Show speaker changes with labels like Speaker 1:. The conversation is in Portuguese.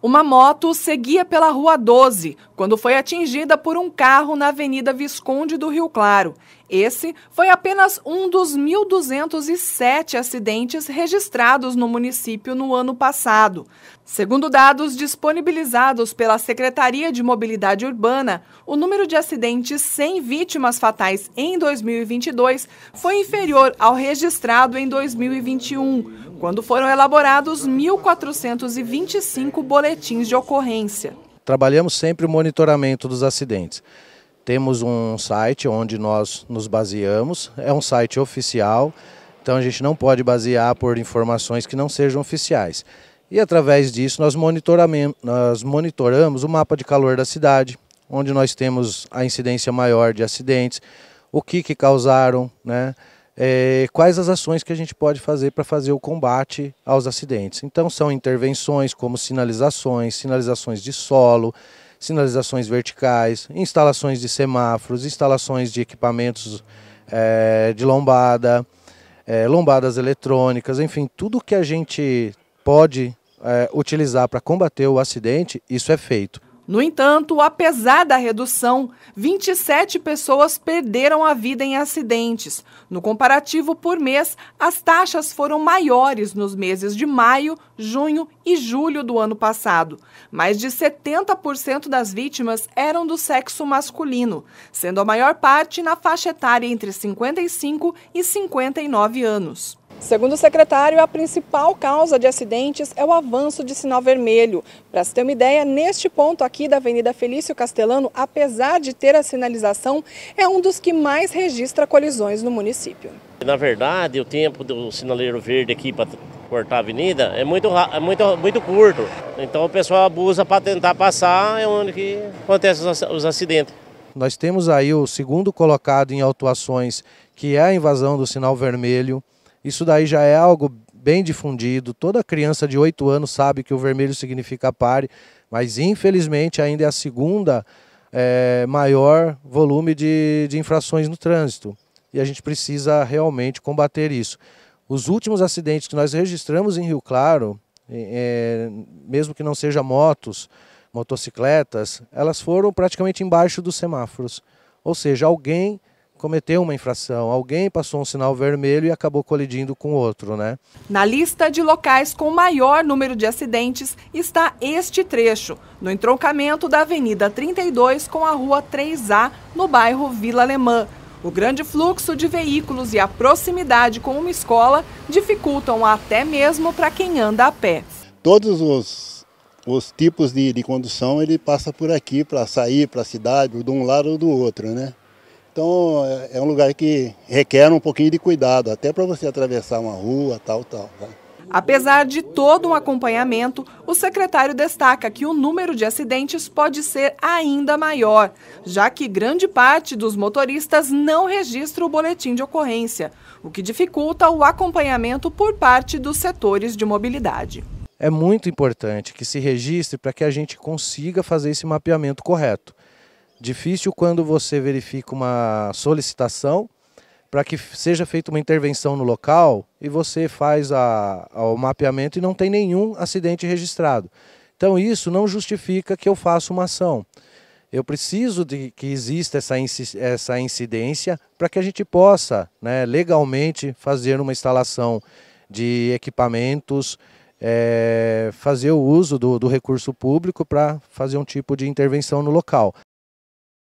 Speaker 1: Uma moto seguia pela Rua 12 quando foi atingida por um carro na Avenida Visconde do Rio Claro esse foi apenas um dos 1.207 acidentes registrados no município no ano passado. Segundo dados disponibilizados pela Secretaria de Mobilidade Urbana, o número de acidentes sem vítimas fatais em 2022 foi inferior ao registrado em 2021, quando foram elaborados 1.425 boletins de ocorrência.
Speaker 2: Trabalhamos sempre o monitoramento dos acidentes. Temos um site onde nós nos baseamos, é um site oficial, então a gente não pode basear por informações que não sejam oficiais. E através disso nós, nós monitoramos o mapa de calor da cidade, onde nós temos a incidência maior de acidentes, o que, que causaram, né? É, quais as ações que a gente pode fazer para fazer o combate aos acidentes. Então são intervenções como sinalizações, sinalizações de solo, sinalizações verticais, instalações de semáforos, instalações de equipamentos é, de lombada, é, lombadas eletrônicas, enfim, tudo que a gente pode é, utilizar para combater o acidente, isso é feito.
Speaker 1: No entanto, apesar da redução, 27 pessoas perderam a vida em acidentes. No comparativo por mês, as taxas foram maiores nos meses de maio, junho e julho do ano passado. Mais de 70% das vítimas eram do sexo masculino, sendo a maior parte na faixa etária entre 55 e 59 anos. Segundo o secretário, a principal causa de acidentes é o avanço de sinal vermelho. Para se ter uma ideia, neste ponto aqui da Avenida Felício Castelano, apesar de ter a sinalização, é um dos que mais registra colisões no município.
Speaker 2: Na verdade, o tempo do sinaleiro verde aqui para cortar a avenida é muito, é muito, muito curto. Então o pessoal abusa para tentar passar, é onde que acontecem os acidentes. Nós temos aí o segundo colocado em autuações, que é a invasão do sinal vermelho. Isso daí já é algo bem difundido. Toda criança de 8 anos sabe que o vermelho significa pare, mas infelizmente ainda é a segunda é, maior volume de, de infrações no trânsito. E a gente precisa realmente combater isso. Os últimos acidentes que nós registramos em Rio Claro, é, mesmo que não sejam motos, motocicletas, elas foram praticamente embaixo dos semáforos. Ou seja, alguém cometeu uma infração, alguém passou um sinal vermelho e
Speaker 1: acabou colidindo com outro, né? Na lista de locais com maior número de acidentes está este trecho, no entroncamento da Avenida 32 com a Rua 3A, no bairro Vila Alemã. O grande fluxo de veículos e a proximidade com uma escola dificultam até mesmo para quem anda a pé. Todos os, os tipos de, de condução ele passa por aqui para sair para a cidade, de um lado ou do outro, né? Então é, é um lugar que requer um pouquinho de cuidado, até para você atravessar uma rua, tal, tal. Apesar de todo um acompanhamento, o secretário destaca que o número de acidentes pode ser ainda maior, já que grande parte dos motoristas não registra o boletim de ocorrência, o que dificulta o acompanhamento por parte dos setores de mobilidade.
Speaker 2: É muito importante que se registre para que a gente consiga fazer esse mapeamento correto. Difícil quando você verifica uma solicitação para que seja feita uma intervenção no local e você faz a, o mapeamento e não tem nenhum acidente registrado. Então isso não justifica que eu faça uma ação. Eu preciso de que exista essa, essa incidência para que a gente possa né, legalmente fazer uma instalação de equipamentos, é, fazer o uso do, do recurso público para fazer um tipo de intervenção no local.